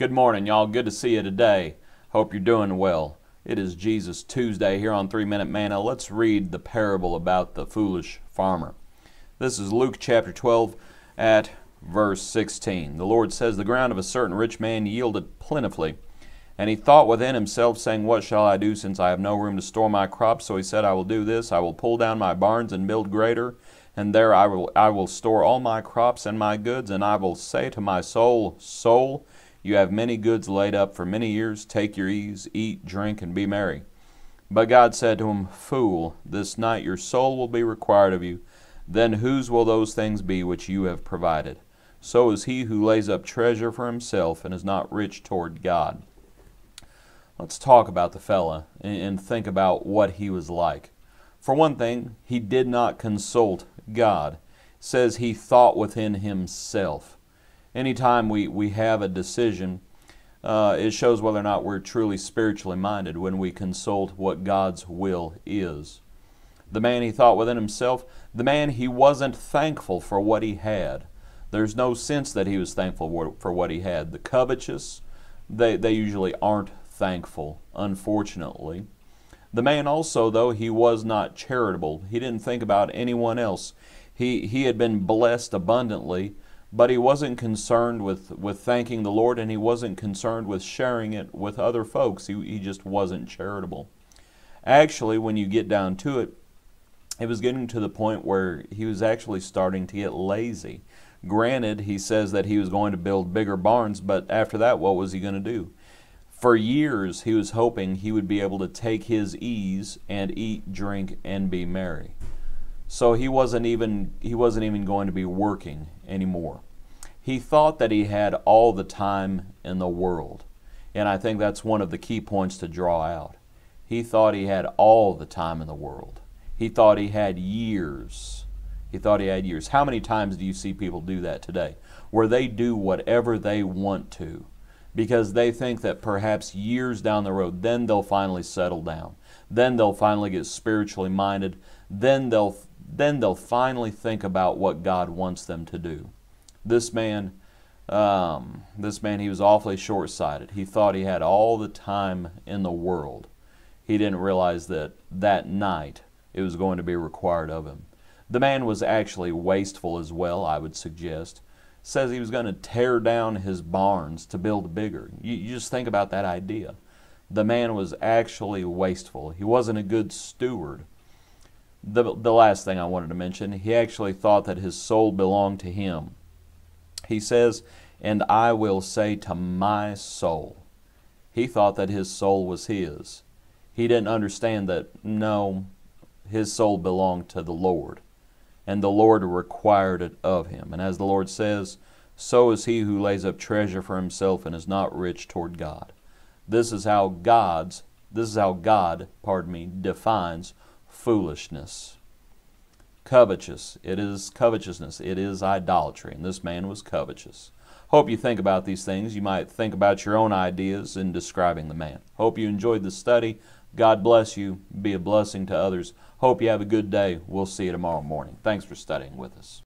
Good morning, y'all. Good to see you today. Hope you're doing well. It is Jesus Tuesday here on 3 Minute Manna. Let's read the parable about the foolish farmer. This is Luke chapter 12 at verse 16. The Lord says, The ground of a certain rich man yielded plentifully. And he thought within himself, saying, What shall I do since I have no room to store my crops? So he said, I will do this. I will pull down my barns and build greater, and there I will, I will store all my crops and my goods. And I will say to my soul, Soul, you have many goods laid up for many years. Take your ease, eat, drink, and be merry. But God said to him, Fool, this night your soul will be required of you. Then whose will those things be which you have provided? So is he who lays up treasure for himself and is not rich toward God. Let's talk about the fella and think about what he was like. For one thing, he did not consult God. It says he thought within himself anytime we, we have a decision, uh, it shows whether or not we're truly spiritually minded when we consult what God's will is. The man he thought within himself, the man he wasn't thankful for what he had. There's no sense that he was thankful for what he had. The covetous, they, they usually aren't thankful, unfortunately. The man also, though, he was not charitable. He didn't think about anyone else. He, he had been blessed abundantly, but he wasn't concerned with, with thanking the Lord and he wasn't concerned with sharing it with other folks. He, he just wasn't charitable. Actually, when you get down to it, it was getting to the point where he was actually starting to get lazy. Granted, he says that he was going to build bigger barns, but after that, what was he going to do? For years, he was hoping he would be able to take his ease and eat, drink, and be merry. So he wasn't even he wasn't even going to be working anymore. He thought that he had all the time in the world. And I think that's one of the key points to draw out. He thought he had all the time in the world. He thought he had years. He thought he had years. How many times do you see people do that today? Where they do whatever they want to because they think that perhaps years down the road, then they'll finally settle down. Then they'll finally get spiritually minded. Then they'll then they'll finally think about what God wants them to do. This man, um, this man, he was awfully short-sighted. He thought he had all the time in the world. He didn't realize that that night it was going to be required of him. The man was actually wasteful as well, I would suggest. Says he was going to tear down his barns to build bigger. You, you just think about that idea. The man was actually wasteful. He wasn't a good steward the, the last thing I wanted to mention, he actually thought that his soul belonged to him. He says, And I will say to my soul. He thought that his soul was his. He didn't understand that, no, his soul belonged to the Lord, and the Lord required it of him. And as the Lord says, so is he who lays up treasure for himself and is not rich toward God. This is how God's, this is how God, pardon me, defines foolishness. Covetous, it is covetousness, it is idolatry, and this man was covetous. Hope you think about these things. You might think about your own ideas in describing the man. Hope you enjoyed the study. God bless you. Be a blessing to others. Hope you have a good day. We'll see you tomorrow morning. Thanks for studying with us.